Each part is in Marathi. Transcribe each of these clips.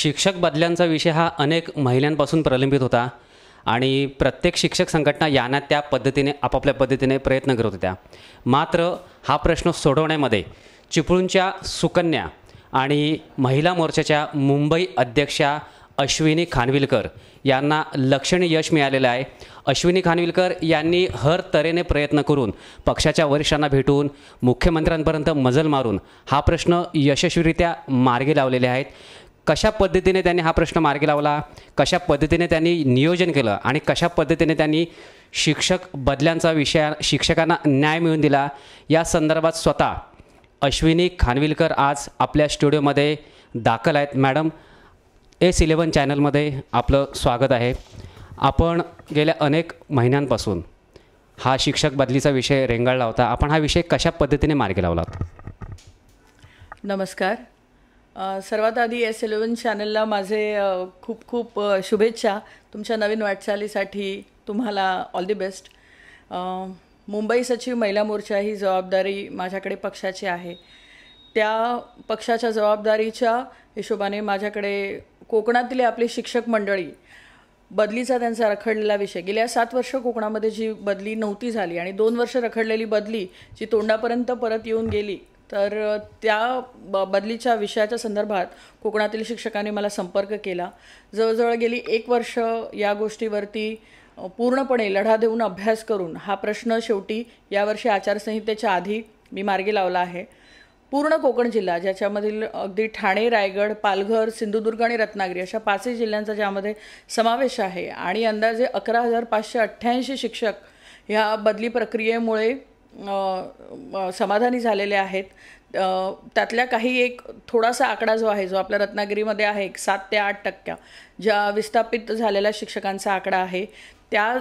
शिक्षक बदल्यांचा विषय हा अनेक महिलांपासून प्रलंबित होता आणि प्रत्येक शिक्षक संघटना यांना त्या पद्धतीने आपापल्या पद्धतीने प्रयत्न करत होत्या मात्र हा प्रश्न सोडवण्यामध्ये चिपळूणच्या सुकन्या आणि महिला मोर्चाच्या मुंबई अध्यक्षा अश्विनी खानविलकर यांना लक्षणीय यश मिळालेलं आहे अश्विनी खानविलकर यांनी हर तऱ्हेने प्रयत्न करून पक्षाच्या वरिष्ठांना भेटून मुख्यमंत्र्यांपर्यंत मजल मारून हा प्रश्न यशस्वीरित्या मार्गी लावलेले आहेत कशा पद्धतीने त्यांनी हा प्रश्न मार्गी लावला कशा पद्धतीने त्यांनी नियोजन केलं आणि कशा पद्धतीने त्यांनी शिक्षक बदल्यांचा विषय शिक्षकांना न्याय मिळवून दिला या संदर्भात स्वतः अश्विनी खानविलकर आज आपल्या स्टुडिओमध्ये दाखल आहेत मॅडम एस इलेवन चॅनलमध्ये आपलं स्वागत आहे आपण गेल्या अनेक महिन्यांपासून हा शिक्षक बदलीचा विषय रेंगाळला होता आपण हा विषय कशा पद्धतीने मार्गी लावला नमस्कार सर्वात आधी एस इलेवन चॅनलला माझे खूप खूप शुभेच्छा तुमच्या नवीन वाटचालीसाठी तुम्हाला ऑल दी बेस्ट मुंबई सचिव महिला मोर्चा ही जबाबदारी माझ्याकडे पक्षाची आहे त्या पक्षाच्या जबाबदारीच्या हिशोबाने माझ्याकडे कोकणातली आपली शिक्षक मंडळी बदलीचा त्यांचा रखडलेला विषय गेल्या सात वर्ष कोकणामध्ये जी बदली नव्हती झाली आणि दोन वर्ष रखडलेली बदली जी तोंडापर्यंत परत येऊन गेली तर त्या ब बदलीच्या विषयाच्या संदर्भात कोकणातील शिक्षकांनी मला संपर्क केला जवळजवळ गेली एक वर्ष या गोष्टीवरती पूर्णपणे लढा देऊन अभ्यास करून हा प्रश्न शेवटी यावर्षी आचारसंहितेच्या आधी मी मार्गी लावला आहे पूर्ण कोकण जिल्हा ज्याच्यामधील अगदी ठाणे रायगड पालघर सिंधुदुर्ग आणि रत्नागिरी अशा पाचही जिल्ह्यांचा ज्यामध्ये समावेश आहे आणि अंदाजे अकरा हजार पाचशे अठ्ठ्याऐंशी शिक्षक ह्या बदली प्रक्रियेमुळे समाधानी झालेले आहेत त्यातल्या काही एक थोडासा आकडा जो आहे जो आपल्या रत्नागिरीमध्ये आहे एक सात ते आठ टक्क्या ज्या विस्थापित झालेल्या शिक्षकांचा आकडा आहे त्या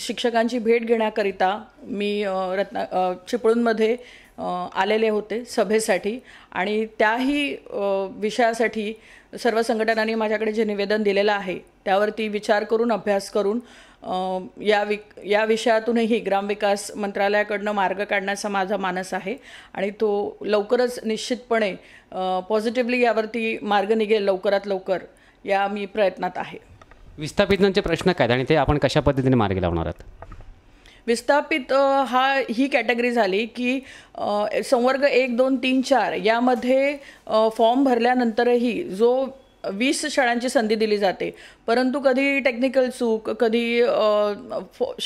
शिक्षकांची भेट घेण्याकरिता मी रत्ना चिपळूणमध्ये आलेले होते सभेसाठी आणि त्याही विषयासाठी सर्व संघटनांनी माझ्याकडे जे निवेदन दिलेलं आहे त्यावरती विचार करून अभ्यास करून या वि या विषयातूनही ग्रामविकास मंत्रालयाकडनं मार्ग काढण्याचा माझा मानस आहे आणि तो लवकरच निश्चितपणे पॉझिटिव्हली यावरती मार्ग निघेल लवकरात लवकर या मी प्रयत्नात आहे विस्थापितांचे प्रश्न काय आणि ते आपण कशा पद्धतीने मार्ग लावणार आहात विस्थापित हा ही कॅटेगरी झाली की संवर्ग एक दोन तीन चार यामध्ये फॉर्म भरल्यानंतरही जो वीस शाळांची संधी दिली जाते परंतु कधी टेक्निकल चूक कधी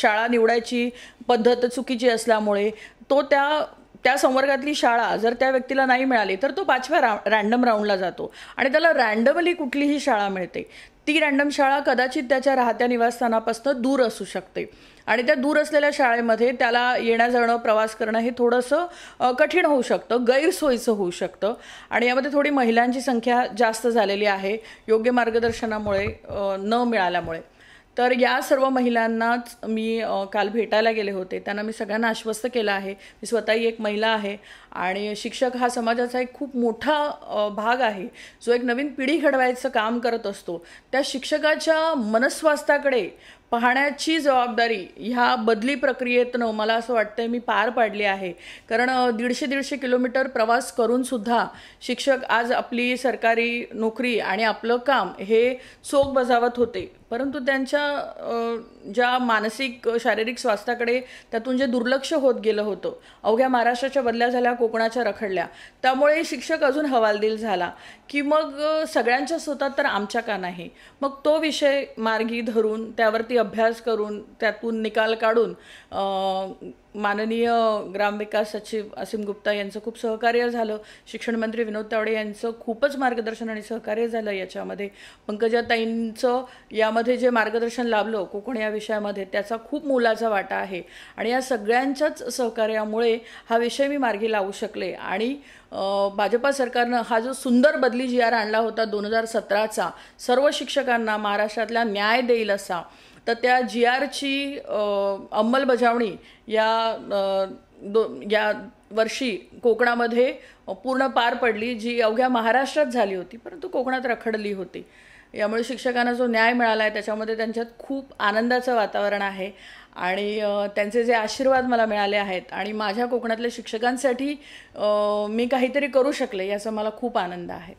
शाळा निवडायची पद्धत चुकीची असल्यामुळे तो त्या त्या संवर्गातली शाळा जर त्या व्यक्तीला नाही मिळाली तर तो पाचव्या रा रँडम राऊंडला जातो आणि त्याला रँडमली कुठलीही शाळा मिळते ती रँडम शाळा कदाचित त्याच्या राहत्या निवासस्थानापासून दूर असू शकते आणि त्या दूर असलेल्या शाळेमध्ये त्याला येण्या जाणं प्रवास करणं हे थोडंसं कठीण होऊ शकतं गैरसोयीचं होऊ शकतं आणि यामध्ये थोडी महिलांची संख्या जास्त झालेली आहे योग्य मार्गदर्शनामुळे न मिळाल्यामुळे तर या सर्व महिलांनाच मी काल भेटायला गेले होते त्यांना मी सगळ्यांना आश्वस्त केलं आहे मी स्वतःही एक महिला आहे आणि शिक्षक हा समाजाचा एक खूप मोठा भाग आहे जो एक नवीन पिढी घडवायचं काम करत असतो त्या शिक्षकाच्या मनस्वास्थाकडे पाहण्याची जबाबदारी ह्या बदली प्रक्रियेतनं मला असं वाटतं मी पार पाडली आहे कारण दीडशे दीडशे किलोमीटर प्रवास करूनसुद्धा शिक्षक आज आपली सरकारी नोकरी आणि आपलं काम हे चोख बजावत होते परंतु त्यांच्या ज्या मानसिक शारीरिक स्वास्थ्याकडे त्यातून जे दुर्लक्ष होत गेलं होतं अवघ्या महाराष्ट्राच्या बदल्या झाल्या कोकणाच्या रखडल्या त्यामुळे शिक्षक अजून हवालदिल झाला की मग सगळ्यांच्या स्वतः तर आमच्या का नाही मग तो विषय मार्गी धरून त्यावरती अभ्यास करून त्यातून निकाल काढून माननीय ग्रामविकास सचिव असीम गुप्ता यांचं खूप सहकार्य झालं शिक्षण मंत्री विनोद तावडे यांचं खूपच मार्गदर्शन आणि सहकार्य झालं याच्यामध्ये पंकजाताईंचं यामध्ये जे मार्गदर्शन लाभलं कोकण या विषयामध्ये त्याचा खूप मोलाचा वाटा आहे आणि या सगळ्यांच्याच सहकार्यामुळे हा विषय मी मार्गी लावू शकले आणि भाजपा सरकारनं हा जो सुंदर बदली जी आर आणला होता दोन हजार सतराचा सर्व शिक्षकांना महाराष्ट्रातला न्याय देईल असा तर त्या जी आरची अंमलबजावणी या दो या वर्षी कोकणामध्ये पूर्ण पार पडली जी अवघ्या महाराष्ट्रात झाली होती परंतु कोकणात रखडली होती यामुळे शिक्षकांना जो न्याय मिळाला आहे त्याच्यामध्ये त्यांच्यात खूप आनंदाचं वातावरण आहे आणि त्यांचे जे आशीर्वाद मला मिळाले आहेत आणि माझ्या कोकणातल्या शिक्षकांसाठी मी काहीतरी करू शकले याचा मला खूप आनंद आहे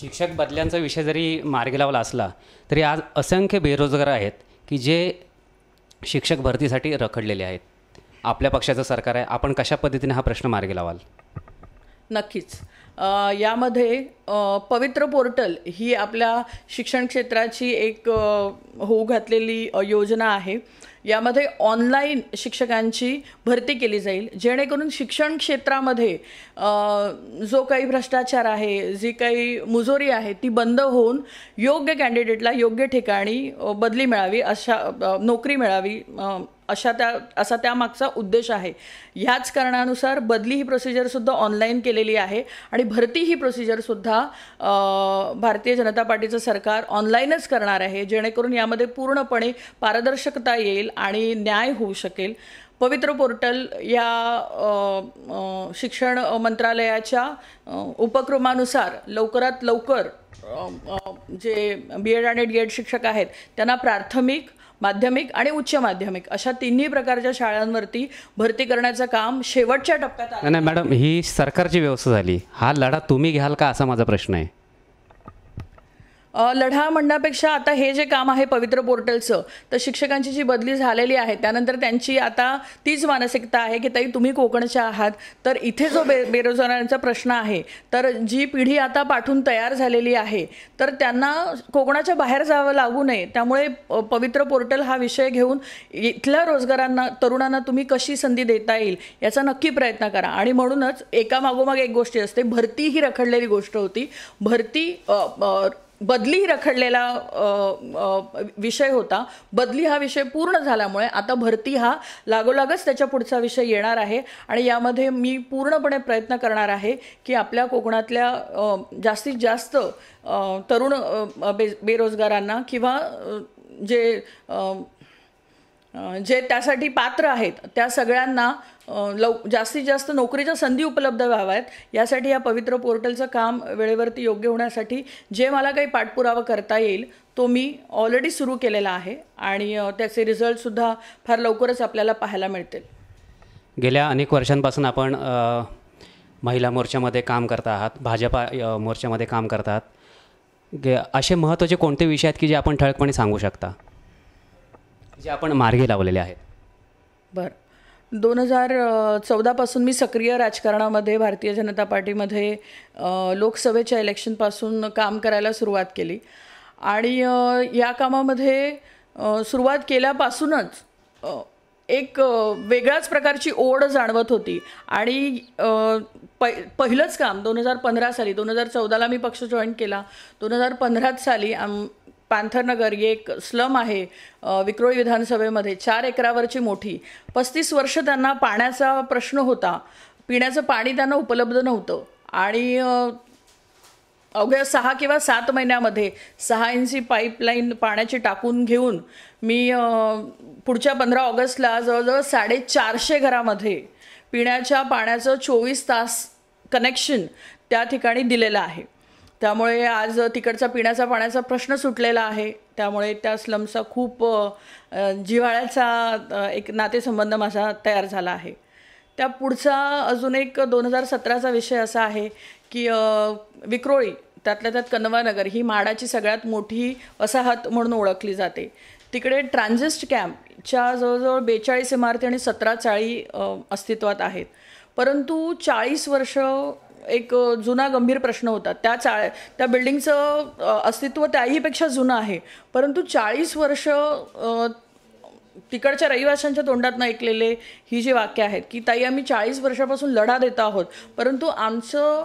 शिक्षक बदल्यांचा विषय जरी मार्गी लावला असला तरी आज असंख्य बेरोजगार आहेत की जे शिक्षक भरतीसाठी रखडलेले आहेत आपल्या पक्षाचं सरकार आहे आपण कशा पद्धतीने हा प्रश्न मार्गी लावाल नक्कीच यामध्ये पवित्र पोर्टल ही आपल्या शिक्षण क्षेत्राची एक होऊ घातलेली योजना आहे यामध्ये ऑनलाईन शिक्षकांची भरती केली जाईल जेणेकरून शिक्षण क्षेत्रामध्ये जो काही भ्रष्टाचार आहे जी काही मुजोरी आहे ती बंद होऊन योग्य कॅन्डिडेटला योग्य ठिकाणी बदली मिळावी अशा नोकरी मिळावी अशा त्या असा त्यामागचा उद्देश आहे ह्याच कारणानुसार बदली ही प्रोसिजरसुद्धा ऑनलाईन केलेली आहे आणि भरती ही प्रोसिजरसुद्धा भारतीय जनता पार्टीचं सरकार ऑनलाईनच करणार आहे जेणेकरून यामध्ये पूर्णपणे पारदर्शकता येईल आणि न्याय होऊ शकेल पवित्र पोर्टल या शिक्षण मंत्रालयाच्या उपक्रमानुसार लवकरात लवकर जे बी एड आणि डी एड शिक्षक आहेत त्यांना प्राथमिक माध्यमिक आणि उच्च माध्यमिक अशा तिन्ही प्रकारच्या शाळांवरती भरती करण्याचं काम शेवटच्या टप्प्यात नाही मॅडम ही सरकारची व्यवस्था झाली हा लढा तुम्ही घ्याल का असा माझा प्रश्न आहे लढा म्हणण्यापेक्षा आता हे जे काम आहे पवित्र पोर्टलचं तर शिक्षकांची जी बदली झालेली आहे त्यानंतर त्यांची आता तीच मानसिकता आहे की ताई तुम्ही कोकणच्या आहात तर इथे जो बे बेरोजगारांचा प्रश्न आहे तर जी पिढी आता पाठून तयार झालेली आहे तर त्यांना कोकणाच्या बाहेर जावं लागू नये त्यामुळे पवित्र पोर्टल हा विषय घेऊन इथल्या रोजगारांना तरुणांना तुम्ही कशी संधी देता येईल याचा नक्की प्रयत्न करा आणि म्हणूनच एका मागोमाग एक गोष्टी असते भरती ही रखडलेली गोष्ट होती भरती बदली रखडलेला विषय होता बदली हा विषय पूर्ण झाल्यामुळे आता भरती हा लागोलागच त्याच्या पुढचा विषय येणार आहे आणि यामध्ये मी पूर्णपणे प्रयत्न करणार आहे की आपल्या कोकणातल्या जास्तीत जास्त तरुण बे बेरोजगारांना किंवा जे जे त्यासाठी पात्र आहेत त्या सगळ्यांना लव जास्तीत जास्त नोकरीच्या संधी उपलब्ध व्हाव्यात यासाठी या पवित्र पोर्टलचं काम वेळेवरती योग्य होण्यासाठी जे मला काही पाठपुरावा करता येईल तो मी ऑलरेडी सुरू केलेला आहे आणि त्याचे रिझल्टसुद्धा फार लवकरच आपल्याला पाहायला मिळतील गेल्या अनेक वर्षांपासून आपण महिला मोर्चामध्ये काम करत आहात भाजपा मोर्चामध्ये काम करतात गे असे महत्त्वाचे कोणते विषय आहेत की जे आपण ठळकपणे सांगू शकता जे आपण मार्गे लावलेले आहेत बरं दोन हजार चौदापासून मी सक्रिय राजकारणामध्ये भारतीय जनता पार्टीमध्ये लोकसभेच्या इलेक्शनपासून काम करायला सुरुवात केली आणि या कामामध्ये सुरुवात केल्यापासूनच एक वेगळ्याच प्रकारची ओढ जाणवत होती आणि प पहिलंच काम दोन हजार पंधरा साली दोन हजार चौदाला मी पक्ष जॉईन केला दोन हजार पंधरा साली आम पांथरनगर ही एक स्लम आहे विक्रोळी विधानसभेमध्ये चार एकरावरची मोठी पस्तीस वर्ष त्यांना पाण्याचा प्रश्न होता पिण्याचं पाणी त्यांना उपलब्ध नव्हतं आणि अवघ्या सहा किंवा सात महिन्यामध्ये सहा इंची पाईपलाईन पाण्याची टाकून घेऊन मी पुढच्या पंधरा ऑगस्टला जवळजवळ साडेचारशे घरामध्ये पिण्याच्या पाण्याचं चोवीस तास कनेक्शन त्या ठिकाणी दिलेलं आहे त्यामुळे आज तिकडचा पिण्याचा पाण्याचा प्रश्न सुटलेला आहे त्यामुळे त्या स्लमचा खूप जिव्हाळ्याचा एक नातेसंबंध माझा तयार झाला आहे त्या पुढचा अजून एक दोन हजार सतराचा विषय असा आहे की विक्रोळी त्यातल्या त्यात कन्वानगर ही माडाची सगळ्यात मोठी वसाहत म्हणून ओळखली जाते तिकडे ट्रान्झिस्ट कॅम्पच्या जवळजवळ बेचाळीस इमारती आणि सतरा चाळी अस्तित्वात आहेत परंतु चाळीस वर्ष एक जुना गंभीर प्रश्न होता त्या चाळ त्या बिल्डिंगचं अस्तित्व त्याहीपेक्षा जुनं आहे परंतु चाळीस वर्ष तिकडच्या रहिवाशांच्या तोंडातनं ऐकलेले ही जी वाक्य आहेत की ताई आम्ही चाळीस वर्षापासून लढा देत आहोत परंतु आमचं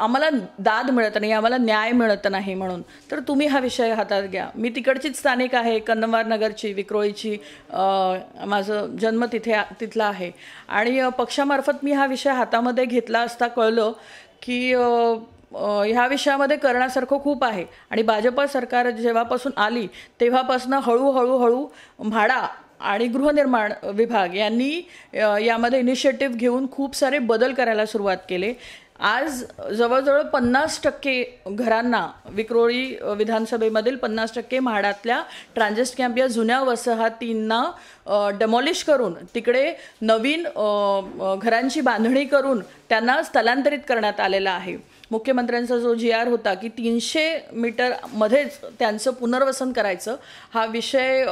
आम्हाला दाद मिळत नाही आम्हाला न्याय मिळत नाही म्हणून तर तुम्ही हा विषय हातात घ्या मी तिकडचीच स्थानिक आहे कन्नवार नगरची विक्रोळीची माझं जन्म तिथे तिथला आहे आणि पक्षामार्फत मी हा विषय हातामध्ये घेतला असता कळलं की ह्या विषयामध्ये करण्यासारखं खूप आहे आणि भाजप सरकार जेव्हापासून आली तेव्हापासून हळूहळूहळू हळू म्हाडा आणि गृहनिर्माण विभाग यांनी यामध्ये इनिशिएटिव्ह घेऊन खूप सारे बदल करायला सुरुवात केले आज जवळजवळ पन्नास टक्के घरांना विक्रोळी विधानसभेमधील पन्नास टक्के म्हाडातल्या ट्रान्झिस्ट कॅम्प या जुन्या वसाहतींना डमॉलिश करून तिकडे नवीन घरांची बांधणी करून त्यांना स्थलांतरित करण्यात आलेलं आहे मुख्यमंत्र्यांचा जो जी आर होता की तीनशे मीटरमध्येच त्यांचं पुनर्वसन करायचं हा विषय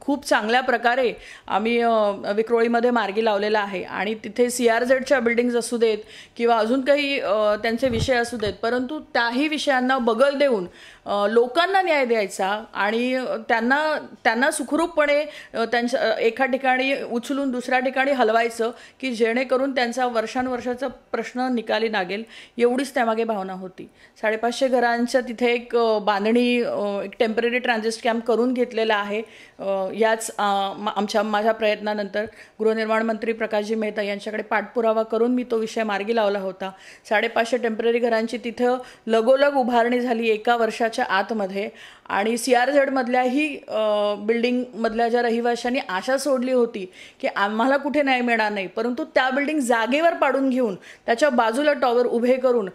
खूप चांगल्या प्रकारे आम्ही विक्रोळीमध्ये मार्गी लावलेला आहे आणि तिथे सी आर झेडच्या बिल्डिंग्ज असू देत किंवा अजून काही त्यांचे विषय असू देत परंतु त्याही विषयांना बगल देऊन लोकांना न्याय द्यायचा आणि त्यांना त्यांना सुखरूपपणे त्यांच्या एका ठिकाणी उचलून दुसऱ्या ठिकाणी हलवायचं की जेणेकरून त्यांचा वर्षानुवर्षाचा प्रश्न निकाली लागेल एवढीच त्यामागे भावना होती साडेपाचशे घरांच्या तिथे एक बांधणी एक टेम्पररी ट्रान्झिस्ट कॅम्प करून घेतलेला आहे याच आमच्या माझ्या प्रयत्नानंतर गृहनिर्माण मंत्री प्रकाशजी मेहता यांच्याकडे पाठपुरावा करून मी तो विषय मार्गी लावला होता साडेपाचशे टेम्पररी घरांची तिथं लगोलग उभारणी झाली एका वर्षाच्या आतमध्ये आणि सी आर झेडमधल्याही बिल्डिंगमधल्या ज्या रहिवाशांनी आशा सोडली होती की आम्हाला कुठे नाही मिळणार नाही परंतु त्या बिल्डिंग जागेवर पाडून घेऊन त्याच्या बाजूला टॉवर उभे करून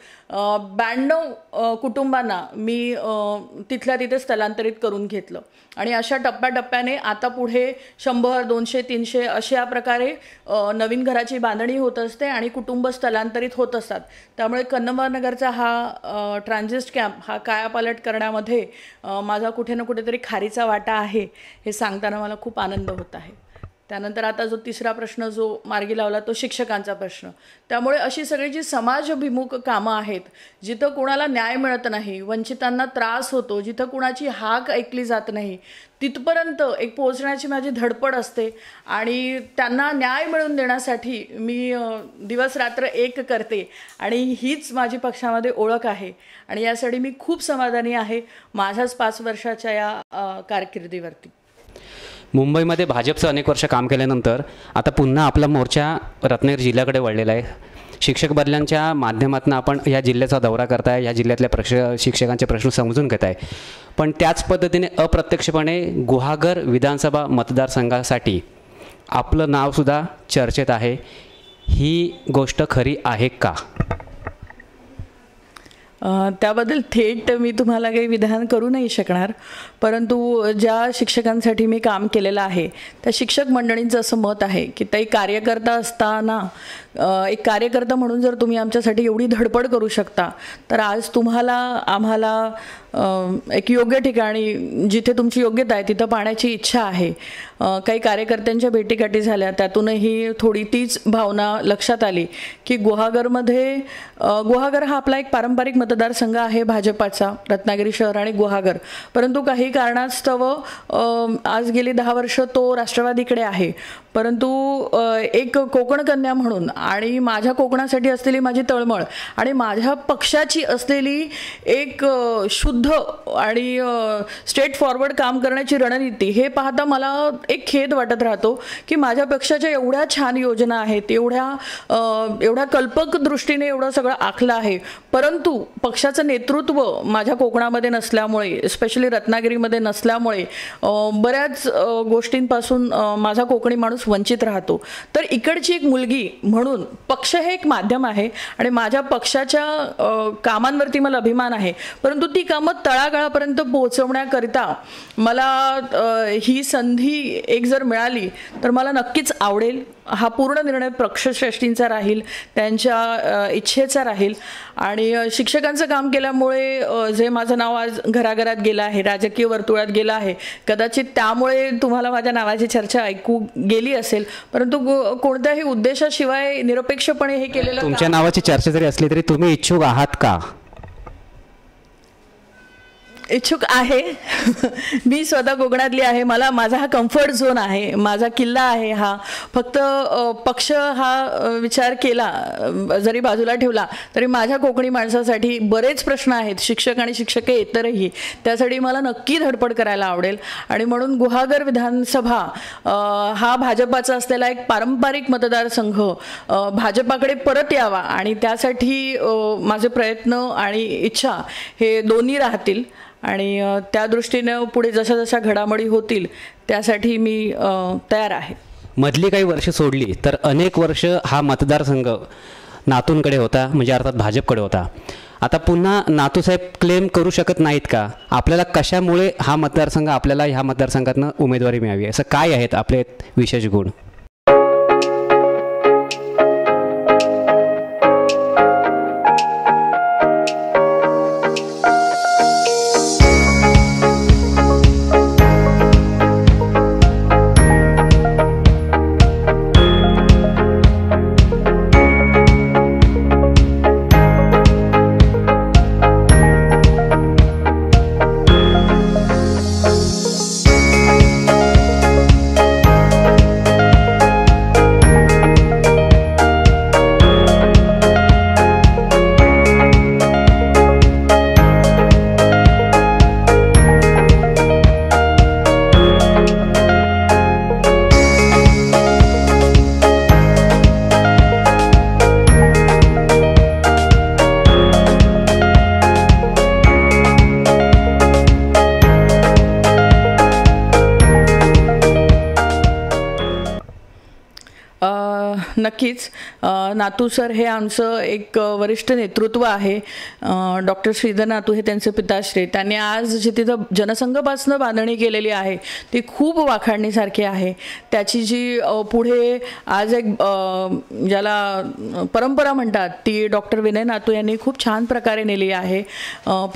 ब्याण्णव कुटुंबांना मी तिथल्या तिथे स्थलांतरित करून घेतलं आणि अशा टप्प्याटप्प्याने आता पुढे शंभर दोनशे तीनशे अशा प्रकारे नवीन घराची बांधणी होत असते आणि कुटुंब स्थलांतरित होत असतात त्यामुळे कन्नमनगरचा हा ट्रान्झिस्ट कॅम्प हा कायापालट कर करण्यामध्ये माझा कुठे ना कुठेतरी खारीचा वाटा आहे हे सांगताना मला खूप आनंद होत आहे त्यानंतर आता जो तिसरा प्रश्न जो मार्गी लावला तो शिक्षकांचा प्रश्न त्यामुळे अशी सगळी जी समाजभिमुख कामं आहेत जिथं कुणाला न्याय मिळत नाही वंचितांना त्रास होतो जिथं कुणाची हाक ऐकली जात नाही तिथपर्यंत एक पोहोचण्याची माझी धडपड असते आणि त्यांना न्याय मिळवून देण्यासाठी मी दिवस रात्र एक करते आणि हीच माझी पक्षामध्ये ओळख आहे आणि यासाठी मी खूप समाधानी आहे माझ्याच पाच वर्षाच्या या कारकिर्दीवरती मुंबईमध्ये भाजपचं अनेक वर्ष काम केल्यानंतर आता पुन्हा आपला मोर्चा रत्नागिरी जिल्ह्याकडे वळलेला आहे शिक्षक बदल्यांच्या माध्यमातून आपण या जिल्ह्याचा दौरा करताय या जिल्ह्यातल्या प्रश शिक्षकांचे प्रश्न समजून घेत आहे पण त्याच पद्धतीने अप्रत्यक्षपणे गुहागर विधानसभा मतदारसंघासाठी आपलं नावसुद्धा चर्चेत आहे ही गोष्ट खरी आहे का त्याबद्दल थेट मी तुम्हाला काही विधान करू नाही शकणार परंतु ज्या शिक्षकांसाठी मी काम केलेलं आहे त्या शिक्षक मंडळींचं असं मत आहे की ते कार्यकर्ता असताना एक कार्यकर्ता म्हणून जर तुम्ही आमच्यासाठी एवढी धडपड करू शकता तर आज तुम्हाला आम्हाला एक योग्य ठिकाणी जिथे तुमची योग्यता आहे तिथं पाण्याची इच्छा आहे काही कार्यकर्त्यांच्या भेटीकाठी झाल्या त्यातूनही थोडी तीच भावना लक्षात आली की गुहागरमध्ये गुहागर हा आपला एक पारंपरिक मतदारसंघ आहे भाजपाचा रत्नागिरी शहर आणि गुहागर परंतु काही कारणास्तव आज गेली दहा वर्ष तो राष्ट्रवादीकडे आहे परंतु एक कोकण कन्या म्हणून आणि माझ्या कोकणासाठी असलेली माझी तळमळ आणि माझ्या पक्षाची असलेली एक शुद्ध आणि स्ट्रेट फॉरवर्ड काम करण्याची रणनीती हे पाहता मला एक खेद वाटत राहतो की माझ्या पक्षाच्या एवढ्या छान योजना आहेत एवढ्या एवढ्या कल्पक दृष्टीने एवढं सगळं आखलं आहे परंतु पक्षाचं नेतृत्व माझ्या कोकणामध्ये नसल्यामुळे स्पेशली रत्नागिरीमध्ये नसल्यामुळे बऱ्याच गोष्टींपासून माझा कोकणी माणूस वंचित राहतो तर इकडची एक मुलगी म्हणून पक्ष हे एक माध्यम आहे आणि माझ्या पक्षाच्या कामांवरती मला अभिमान आहे परंतु ती कामं तळागाळापर्यंत पोहोचवण्याकरिता मला ही संधी एक जर मिळाली तर मला नक्कीच आवडेल हा पूर्ण निर्णय प्रक्षश्रेष्ठींचा राहील त्यांच्या इच्छेचा राहील आणि शिक्षकांचं काम केल्यामुळे जे माझं नाव आज घराघरात गेलं आहे राजकीय वर्तुळात गेलं आहे कदाचित त्यामुळे तुम्हाला माझ्या नावाची चर्चा ऐकू गेली असेल परंतु कोणत्याही उद्देशाशिवाय निरपेक्षपणे हे केलेलं तुमच्या नावाची चर्चा जरी असली तरी तुम्ही इच्छुक आहात का इच्छुक आहे मी स्वतः कोकणातली आहे मला माझा हा कम्फर्ट झोन आहे माझा किल्ला आहे हा फक्त पक्ष हा विचार केला जरी बाजूला ठेवला तरी माझ्या कोकणी माणसासाठी बरेच प्रश्न आहेत शिक्षक आणि इतरही त्यासाठी मला नक्की धडपड करायला आवडेल आणि म्हणून गुहागर विधानसभा हा भाजपाचा असलेला एक पारंपरिक मतदारसंघ भाजपाकडे परत यावा आणि त्यासाठी माझे प्रयत्न आणि इच्छा हे दोन्ही राहतील आणि त्या दृष्टीनं पुढे जशा जशा घडामोडी होतील त्यासाठी मी तयार आहे मधली काही वर्ष सोडली तर अनेक वर्ष हा मतदारसंघ नातूंकडे होता म्हणजे अर्थात भाजपकडे होता आता पुन्हा नातूसाहेब क्लेम करू शकत नाहीत का आपल्याला कशामुळे हा मतदारसंघ आपल्याला ह्या मतदारसंघातनं उमेदवारी मिळावी असं काय आहेत आपले विशेष गुण नक्कीच नातू सर हे आमचं एक वरिष्ठ नेतृत्व आहे डॉक्टर श्रीधर नातू हे त्यांचे पिताश्री त्यांनी आज जी तिथं जनसंघपासनं बांधणी केलेली आहे ती खूप वाखाणणीसारखी आहे त्याची जी पुढे आज एक ज्याला परंपरा म्हणतात ती डॉक्टर विनय नातू यांनी खूप छान प्रकारे नेली आहे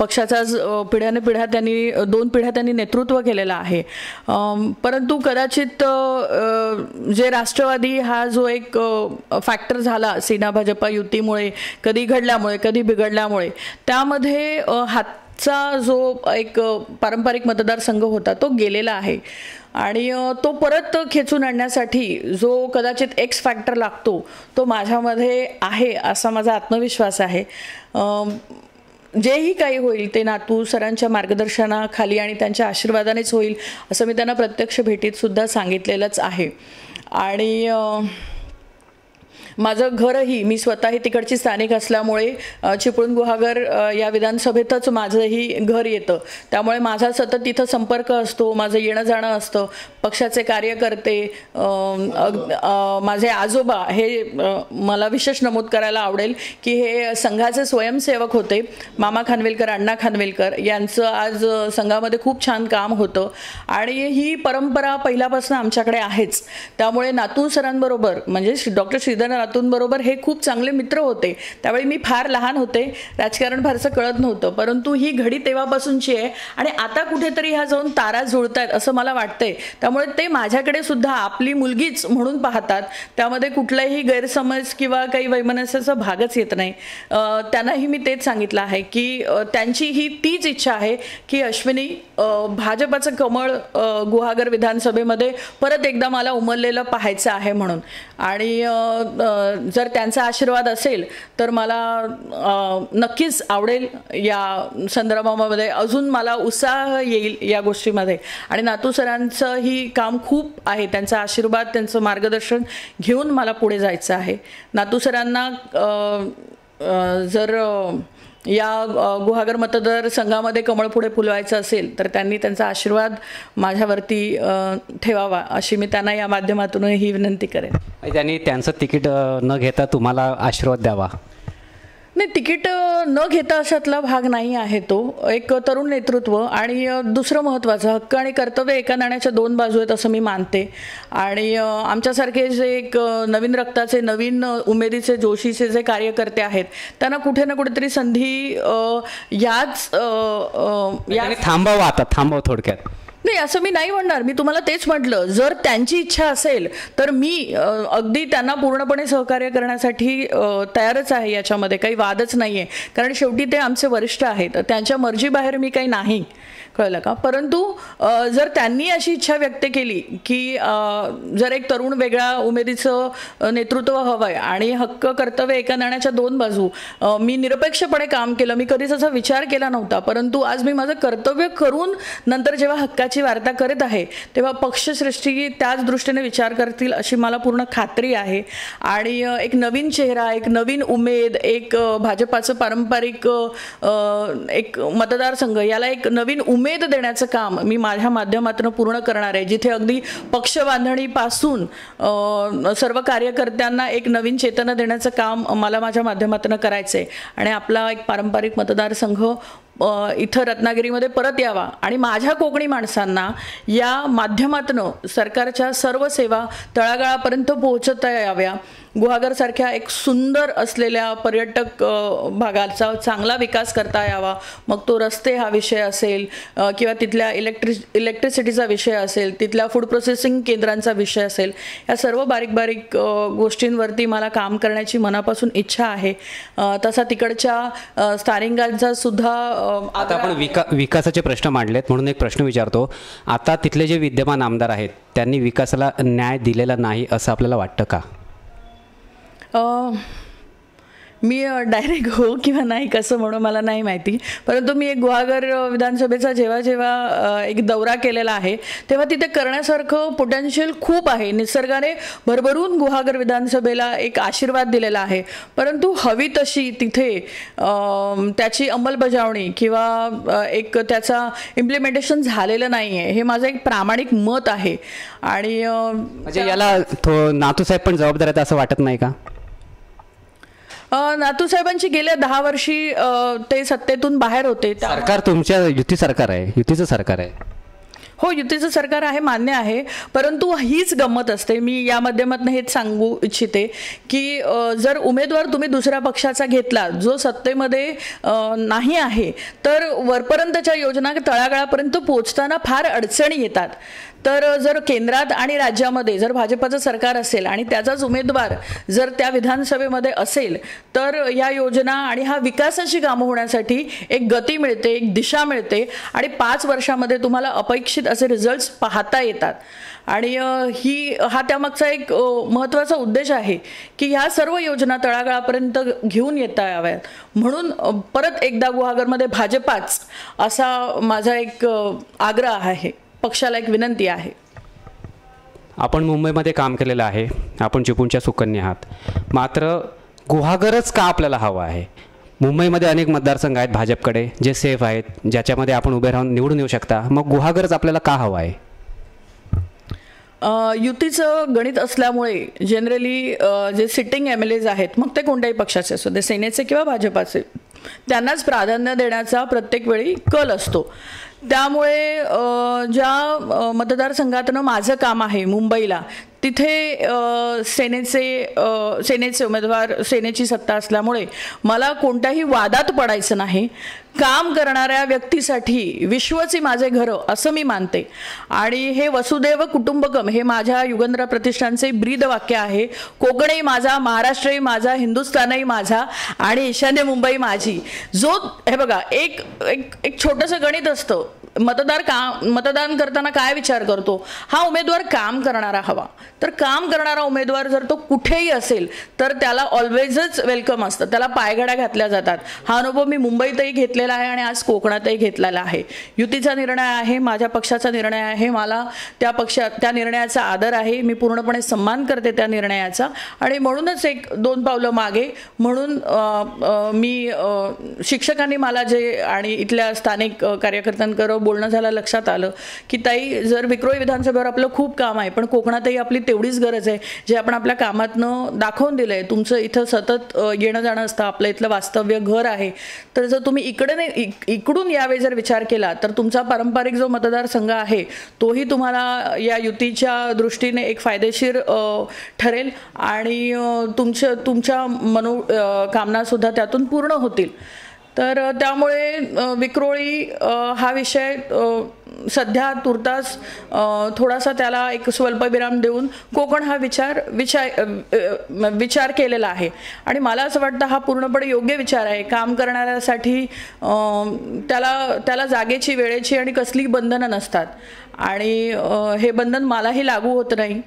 पक्षाचा पिढ्याने पिढ्या त्यांनी दोन पिढ्या त्यांनी नेतृत्व केलेलं आहे परंतु कदाचित जे राष्ट्रवादी हा जो एक फॅक्टर झाला सेना भाजपा युतीमुळे कधी घडल्यामुळे कधी बिघडल्यामुळे त्यामध्ये हातचा जो एक पारंपरिक मतदारसंघ होता तो गेलेला आहे आणि तो परत खेचून आणण्यासाठी जो कदाचित एक्स फॅक्टर लागतो तो माझ्यामध्ये आहे असा माझा आत्मविश्वास आहे जेही काही होईल ते नातू सरांच्या मार्गदर्शनाखाली आणि त्यांच्या आशीर्वादानेच होईल असं मी त्यांना प्रत्यक्ष भेटीत सुद्धा सांगितलेलंच आहे आणि माझं घरही मी स्वतःही तिकडची स्थानिक असल्यामुळे चिपळूण गुहागर या विधानसभेतच माझंही घर येतं त्यामुळे माझा सतत तिथं संपर्क असतो माझं येणं जाणं असतं पक्षाचे कार्यकर्ते माझे आजोबा हे मला विशेष नमूद करायला आवडेल की हे संघाचे स्वयंसेवक होते मामा खानवेलकर अण्णा खानवेलकर यांचं आज संघामध्ये खूप छान काम होतं आणि ही परंपरा पहिल्यापासून आमच्याकडे आहेच त्यामुळे नातू सरांबरोबर म्हणजे डॉक्टर श्रीधर बरोबर हे खूप चांगले मित्र होते त्यावेळी मी फार लहान होते राजकारण फारसं कळत नव्हतं परंतु ही घडी तेव्हापासूनची आहे आणि आता कुठेतरी ह्या जाऊन तारा आहेत असं मला वाटतंय त्यामुळे ते माझ्याकडे सुद्धा आपली मुलगीच म्हणून पाहतात त्यामध्ये कुठलाही गैरसमज किंवा काही वैमनस्याचा भागच येत नाही त्यांनाही मी तेच सांगितलं आहे की त्यांची ही तीच इच्छा आहे की अश्विनी भाजपाचं कमळ गुहागर विधानसभेमध्ये परत एकदा मला उमललेलं पाहायचं आहे म्हणून आणि जर त्यांचा आशीर्वाद असेल तर मला नक्कीच आवडेल या संदर्भामध्ये अजून मला उत्साह येईल या गोष्टीमध्ये आणि नातू सरांचं ही काम खूप आहे त्यांचा आशीर्वाद त्यांचं मार्गदर्शन घेऊन मला पुढे जायचं आहे नातू सरांना जर या गुहागर मतदारसंघामध्ये संघामध्ये कमळ पुढे फुलवायचं असेल तर त्यांनी त्यांचा आशीर्वाद माझ्यावरती ठेवावा अशी मी त्यांना या माध्यमातून ही विनंती करेन त्यांनी त्यांचं तिकीट न घेता तुम्हाला आशीर्वाद द्यावा नाही तिकीट न घेता अशातला भाग नाही आहे तो एक तरुण नेतृत्व आणि दुसरं महत्त्वाचं हक्क आणि कर्तव्य एका नाण्याच्या दोन बाजू आहेत असं मी मानते आणि आमच्यासारखे जे एक नवीन रक्ताचे नवीन उमेदीचे जोशीचे जे कार्यकर्ते आहेत त्यांना कुठे ना कुठेतरी संधी याच थांबवा आता थांबव थोडक्यात नाही असं मी नाही म्हणणार मी तुम्हाला तेच म्हटलं जर त्यांची इच्छा असेल तर मी अगदी त्यांना पूर्णपणे सहकार्य करण्यासाठी तयारच आहे याच्यामध्ये काही वादच नाही आहे कारण शेवटी ते आमचे वरिष्ठ आहेत त्यांच्या मर्जीबाहेर मी काही नाही कळलं का परंतु जर त्यांनी अशी इच्छा व्यक्त केली की जर एक तरुण वेगळ्या उमेदीचं नेतृत्व हवं आहे आणि हक्क कर्तव्य एका नाण्याच्या दोन बाजू मी निरपेक्षपणे काम केलं मी कधीच असा विचार केला नव्हता परंतु आज मी माझं कर्तव्य करून नंतर जेव्हा हक्काची वार्ता करत आहे तेव्हा पक्षश्रेष्ठी त्याच दृष्टीने विचार करतील अशी मला पूर्ण खात्री आहे आणि एक नवीन चेहरा एक नवीन उमेद एक भाजपाचं पारंपरिक एक मतदारसंघ याला एक नवीन उमेद उमेद देण्याचं काम मी माझ्या माध्यमातून पूर्ण करणार आहे जिथे अगदी बांधणीपासून सर्व कार्यकर्त्यांना एक नवीन चेतना देण्याचं काम मला माझ्या माध्यमातून करायचं आहे आणि आपला एक पारंपरिक मतदारसंघ इथं रत्नागिरीमध्ये परत यावा आणि माझ्या कोकणी माणसांना या माध्यमातनं सरकारच्या सर्व सेवा तळागाळापर्यंत पोहोचता याव्या गुहागरसारख्या एक सुंदर असलेल्या पर्यटक भागाचा चांगला विकास करता यावा मग तो रस्ते हा विषय असेल किंवा तिथल्या इलेक्ट्रि इलेक्ट्रिसिटीचा विषय असेल तिथल्या फूड प्रोसेसिंग केंद्रांचा विषय असेल या सर्व बारीक बारीक गोष्टींवरती मला काम करण्याची मनापासून इच्छा आहे तसा तिकडच्या स्थानिकांचा सुद्धा आता आपण विका विकासाचे प्रश्न मांडलेत म्हणून एक प्रश्न विचारतो आता तिथले जे विद्यमान आमदार आहेत त्यांनी विकासाला न्याय दिलेला नाही असं आपल्याला वाटतं का मी डायरेक्ट हो किंवा नाही कसं म्हणू मला नाही माहिती परंतु मी एक गुहागर विधानसभेचा जेव्हा जेव्हा एक दौरा केलेला आहे तेव्हा तिथे करण्यासारखं पोटेन्शियल खूप आहे निसर्गाने भरभरून गुहागर विधानसभेला एक आशीर्वाद दिलेला आहे परंतु हवी तशी तिथे त्याची अंमलबजावणी किंवा एक त्याचा इम्प्लिमेंटेशन झालेलं नाही आहे हे माझं एक प्रामाणिक मत आहे आणि म्हणजे याला नातूसाहेब पण जबाबदार आहेत असं वाटत नाही का नातू साहेबांची गेल्या दहा वर्षी ते सत्तेतून बाहेर होते सरकार तुमच्या युती सरकार आहे युतीचं सरकार आहे हो युतीचं सरकार आहे मान्य आहे परंतु हीच गंमत असते मी या माध्यमातून हेच सांगू इच्छिते की जर उमेदवार तुम्ही दुसऱ्या पक्षाचा घेतला जो सत्तेमध्ये नाही आहे तर वरपर्यंतच्या योजना तळागाळापर्यंत पोचताना फार अडचणी येतात तर जर केंद्रात आणि राज्यामध्ये जर भाजपचं सरकार असेल आणि त्याचाच उमेदवार जर त्या विधानसभेमध्ये असेल तर या योजना आणि हा विकासाची कामं होण्यासाठी एक गती मिळते एक दिशा मिळते आणि पाच वर्षामध्ये तुम्हाला अपेक्षित असे रिझल्ट पाहता येतात आणि ही हा त्यामागचा एक महत्त्वाचा उद्देश आहे की ह्या सर्व योजना तळागाळापर्यंत घेऊन येता याव्यात म्हणून परत एकदा गुहागरमध्ये भाजपाच असा माझा एक आग्रह आहे पक्षाला एक विनंती आहे आपण मुंबईमध्ये काम केलेलं आहे आपण चिपूनच्या सुकन्या आहात मात्र गुहागरच का आपल्याला हवं आहे मुंबईमध्ये अनेक मतदारसंघ आहेत भाजपकडे जे सेफ आहेत ज्याच्यामध्ये आपण उभे राहून निवडून येऊ शकता मग गुहागरच आपल्याला का हवं आहे युतीचं गणित असल्यामुळे जनरली जे सिटिंग एम एल एज आहेत मग ते कोणत्याही पक्षाचे असू दे सेनेचे किंवा भाजपाचे त्यांनाच प्राधान्य देण्याचा प्रत्येक वेळी कल असतो त्यामुळे ज्या मतदारसंघातनं माझं काम आहे मुंबईला तिथे सेनेचे सेनेचे उमेदवार सेनेची सत्ता असल्यामुळे मला कोणत्याही वादात पडायचं नाही काम करणाऱ्या व्यक्तीसाठी विश्वची माझे घरं असं मी मानते आणि हे वसुदेव कुटुंबकम हे माझ्या युगंद्र प्रतिष्ठानचे ब्रीद वाक्य आहे कोकणही माझा महाराष्ट्रही माझा हिंदुस्थानही माझा आणि ईशान्य मुंबई माझी जो हे बघा एक एक, एक छोटंसं गणित असतं मतदार का मतदान करताना काय विचार करतो हा उमेदवार काम करणारा हवा तर काम करणारा उमेदवार जर तो कुठेही असेल तर त्याला ऑलवेजच वेलकम असतं त्याला पायघड्या घातल्या जातात हा अनुभव मी मुंबईतही घेतलेला आहे आणि आज कोकणातही घेतलेला आहे युतीचा निर्णय आहे माझ्या पक्षाचा निर्णय आहे मला त्या पक्षा त्या निर्णयाचा आदर आहे मी पूर्णपणे सन्मान करते त्या निर्णयाचा आणि म्हणूनच एक दोन पावलं मागे म्हणून मी शिक्षकांनी मला जे आणि इथल्या स्थानिक कार्यकर्त्यांकर बोलणं झालं लक्षात आलं की ताई जर विक्रोळी विधानसभेवर आपलं खूप काम आहे पण कोकणातही आपली तेवढीच गरज आहे जे आपण आपल्या कामातनं दाखवून दिलं आहे तुमचं इथं सतत येणं जाणं असतं आपलं इथलं वास्तव्य घर आहे तर जर तुम्ही इकडे नाही इकडून यावेळी जर विचार केला तर तुमचा पारंपरिक जो मतदारसंघ आहे तोही तुम्हाला या युतीच्या दृष्टीने एक फायदेशीर ठरेल आणि तुमच्या तुमच्या मनो कामनासुद्धा त्यातून पूर्ण होतील तर त्यामुळे विक्रोळी हा विषय सध्या तुर्तास थोडासा त्याला एक स्वल्पविराम देऊन कोकण हा विचार विचार विचार केलेला आहे आणि मला असं वाटतं हा पूर्णपणे योग्य विचार आहे काम करणाऱ्यासाठी त्याला त्याला जागेची वेळेची आणि कसली बंधनं नसतात आणि हे बंधन मलाही लागू होत नाही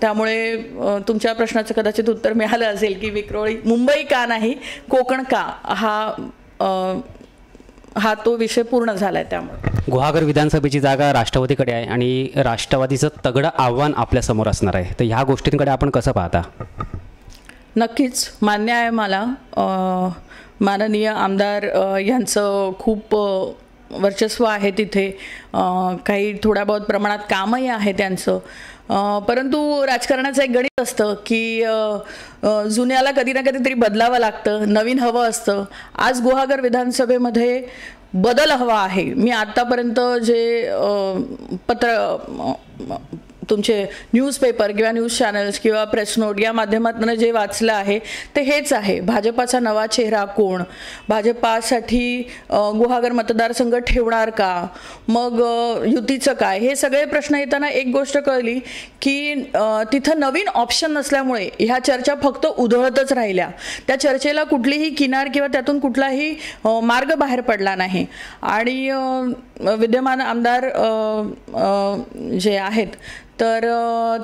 त्यामुळे तुमच्या प्रश्नाचं कदाचित उत्तर मिळालं असेल की विक्रोळी मुंबई का नाही कोकण का हा हा तो विषय पूर्ण झाला आहे त्यामुळे गुहागर विधानसभेची जागा राष्ट्रवादीकडे आहे आणि राष्ट्रवादीचं तगडं आव्हान आपल्यासमोर असणार आहे तर ह्या गोष्टींकडे आपण कसं पाहता नक्कीच मान्य आहे मला माननीय आमदार यांचं खूप वर्चस्व आहे तिथे काही थोड्या बहुत प्रमाणात कामही आहे त्यांचं परंतु राजकारणाचं एक गणित असतं की जुन्याला कधी ना तरी बदलावं लागतं नवीन हवं असतं आज गुहागर विधानसभेमध्ये बदल हवा आहे मी आत्तापर्यंत जे पत्र तुमचे न्यूजपेपर किंवा न्यूज चॅनल्स किंवा प्रेस नोट या माध्यमातून जे वाचलं आहे ते हेच आहे भाजपाचा नवा चेहरा कोण भाजपासाठी गुहागर मतदारसंघ ठेवणार का मग युतीचं काय हे सगळे प्रश्न येताना एक गोष्ट कळली की तिथं नवीन ऑप्शन नसल्यामुळे ह्या चर्चा फक्त उधळतच राहिल्या त्या चर्चेला कुठलीही किनार किंवा त्यातून कुठलाही मार्ग बाहेर पडला नाही आणि विद्यमान आमदार जे आहेत तर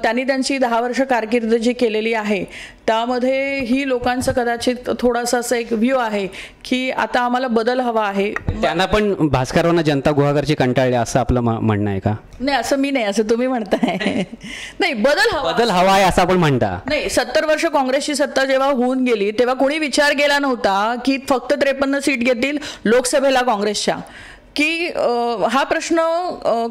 त्यांनी त्यांची दहा वर्ष कारकीर्द जी केलेली आहे त्यामध्ये ही लोकांचं कदाचित थोडासा असं एक व्ह्यू आहे की आता आम्हाला बदल हवा आहे त्यांना पण भास्करांना जनता गुहागरची कंटाळली असं आपलं म्हणणं आहे का नाही असं मी नाही असं तुम्ही म्हणताय नाही बदल हवा बदल हवा आहे असं आपण म्हणता नाही सत्तर वर्ष काँग्रेसची सत्ता जेव्हा होऊन गेली तेव्हा कोणी विचार केला नव्हता की फक्त त्रेपन्न सीट घेतील लोकसभेला काँग्रेसच्या की हा प्रश्न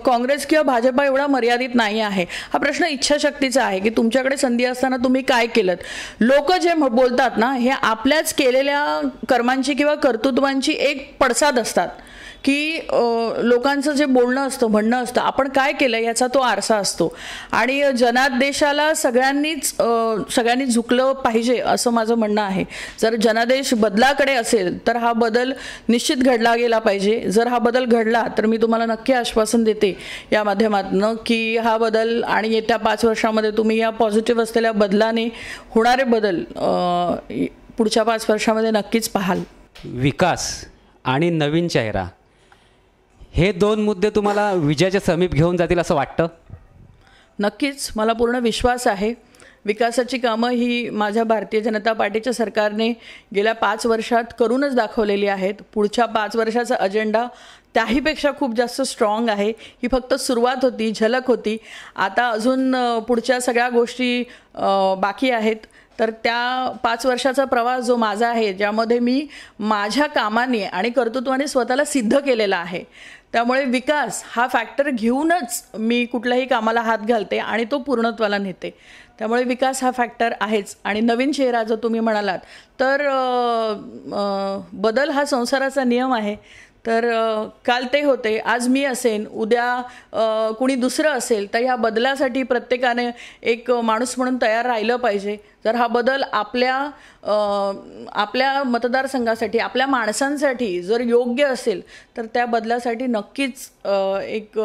काँग्रेस किंवा भाजपा एवढा मर्यादित नाही आहे हा प्रश्न इच्छाशक्तीचा आहे की तुमच्याकडे संधी असताना तुम्ही काय केलं लोक जे बोलतात ना हे आपल्याच केलेल्या कर्मांची किंवा कर्तृत्वांची एक पडसाद असतात की लोकांचं जे बोलणं असतं म्हणणं असतं आपण काय केलं याचा तो आरसा असतो आणि जनादेशाला सगळ्यांनीच सगळ्यांनी झुकलं पाहिजे असं माझं म्हणणं आहे जर जनादेश बदलाकडे असेल तर हा बदल निश्चित घडला गेला पाहिजे जर हा बदल घडला तर मी तुम्हाला नक्की आश्वासन देते या माध्यमातनं की हा बदल आणि येत्या पाच वर्षामध्ये तुम्ही या पॉझिटिव्ह असलेल्या बदलाने होणारे बदल पुढच्या पाच वर्षामध्ये नक्कीच पाहाल विकास आणि नवीन चेहरा हे दोन मुद्दे तुम्हाला विजयाच्या समीप घेऊन जातील असं वाटतं नक्कीच मला पूर्ण विश्वास आहे विकासाची कामं ही माझ्या भारतीय जनता पार्टीच्या सरकारने गेल्या पाच वर्षात करूनच दाखवलेली आहेत पुढच्या पाच वर्षाचा अजेंडा त्याहीपेक्षा खूप जास्त स्ट्रॉंग आहे ही फक्त सुरुवात होती झलक होती आता अजून पुढच्या सगळ्या गोष्टी बाकी आहेत तर त्या पाच वर्षाचा प्रवास जो माझा आहे ज्यामध्ये मी माझ्या कामाने आणि कर्तृत्वाने स्वतःला सिद्ध केलेला आहे त्यामुळे विकास हा फॅक्टर घेऊनच मी कुठल्याही कामाला हात घालते आणि तो पूर्णत्वाला नेते त्यामुळे विकास हा फॅक्टर आहेच आणि नवीन चेहरा जर तुम्ही म्हणालात तर बदल हा संसाराचा नियम आहे तर काल ते होते आज मी असेन उद्या कुणी दुसरं असेल तर ह्या बदलासाठी प्रत्येकाने एक माणूस म्हणून तयार राहिलं पाहिजे जर हा बदल आपल्या आपल्या मतदारसंघासाठी आपल्या माणसांसाठी जर योग्य असेल तर त्या बदलासाठी नक्कीच एक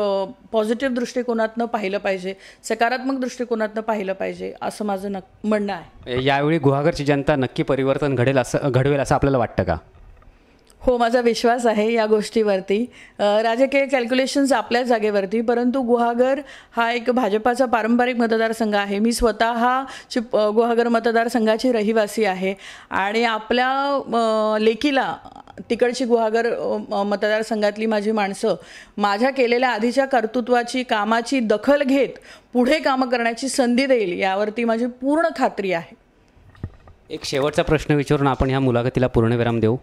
पॉझिटिव्ह दृष्टिकोनातनं पाहिलं पाहिजे सकारात्मक दृष्टिकोनातनं पाहिलं पाहिजे असं माझं नक् म्हणणं आहे यावेळी गुहागरची जनता नक्की परिवर्तन घडेल असं घडवेल असं आपल्याला वाटतं का हो माझा विश्वास आहे या गोष्टीवरती राजकीय कॅल्क्युलेशन्स आपल्याच जागेवरती परंतु गुहागर हा एक भाजपाचा पारंपरिक मतदारसंघ आहे मी स्वतः चिप गुहागर मतदारसंघाची रहिवासी आहे आणि आपल्या लेकीला तिकडची गुहागर मतदारसंघातली माझी माणसं माझ्या केलेल्या आधीच्या कर्तृत्वाची कामाची दखल घेत पुढे कामं करण्याची संधी देईल यावरती माझी पूर्ण खात्री आहे एक शेवटचा प्रश्न विचारून आपण ह्या मुलाखतीला पूर्णविराम देऊ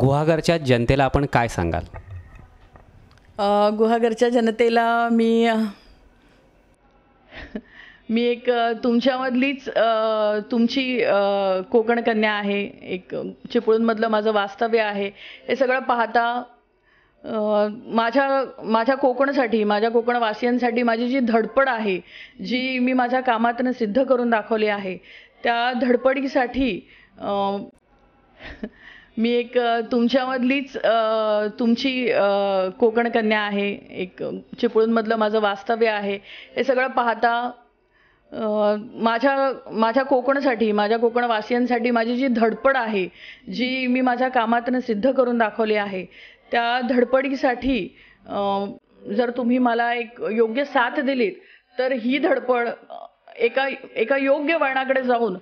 गुहागरच्या जनतेला आपण काय सांगाल गुहागरच्या जनतेला मी मी एक तुमच्यामधलीच तुमची कोकण कन्या आहे एक चिपळूणमधलं माझं वास्तव्य आहे हे सगळं पाहता माझ्या माझ्या कोकणसाठी माझ्या कोकणवासियांसाठी माझी जी धडपड आहे जी मी माझ्या कामातनं सिद्ध करून दाखवली आहे त्या धडपडीसाठी मी एक तुमच्यामधलीच तुमची कोकणकन्या आहे एक चिपळूणमधलं माझं वास्तव्य आहे हे सगळं पाहता माझ्या माझ्या कोकणसाठी माझ्या कोकणवासियांसाठी माझी जी धडपड आहे जी मी माझ्या कामातनं सिद्ध करून दाखवली आहे त्या धडपडीसाठी जर तुम्ही मला एक योग्य साथ दिलीत तर ही धडपड एका एका योग्य वळणाकडे जाऊन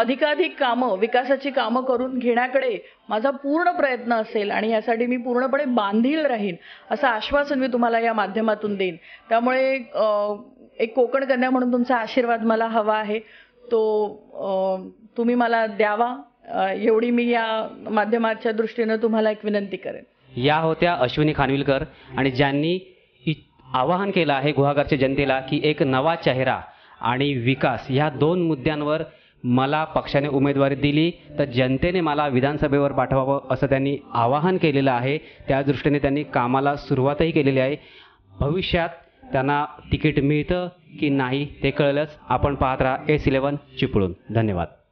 अधिकाधिक कामं विकासाची कामं करून घेण्याकडे माझा पूर्ण प्रयत्न असेल आणि यासाठी मी पूर्णपणे बांधील राहीन असं आश्वासन मी तुम्हाला या माध्यमातून देईन त्यामुळे एक कोकण कन्या म्हणून तुमचा आशीर्वाद मला हवा आहे तो तुम्ही मला द्यावा एवढी मी या माध्यमाच्या दृष्टीनं तुम्हाला एक विनंती करेन या होत्या अश्विनी खानविलकर आणि ज्यांनी आवाहन केलं आहे गुहागरच्या जनतेला की एक नवा चेहरा आणि विकास ह्या दोन मुद्द्यांवर मला पक्षाने उमेदवारी दिली तर जनतेने मला विधानसभेवर पाठवावं असं त्यांनी आवाहन केलेलं आहे त्या दृष्टीने त्यांनी कामाला सुरुवातही केलेली आहे भविष्यात त्यांना तिकीट मिळतं की नाही ते कळलंच आपण पाहत राहा एस इलेवन चिपळून धन्यवाद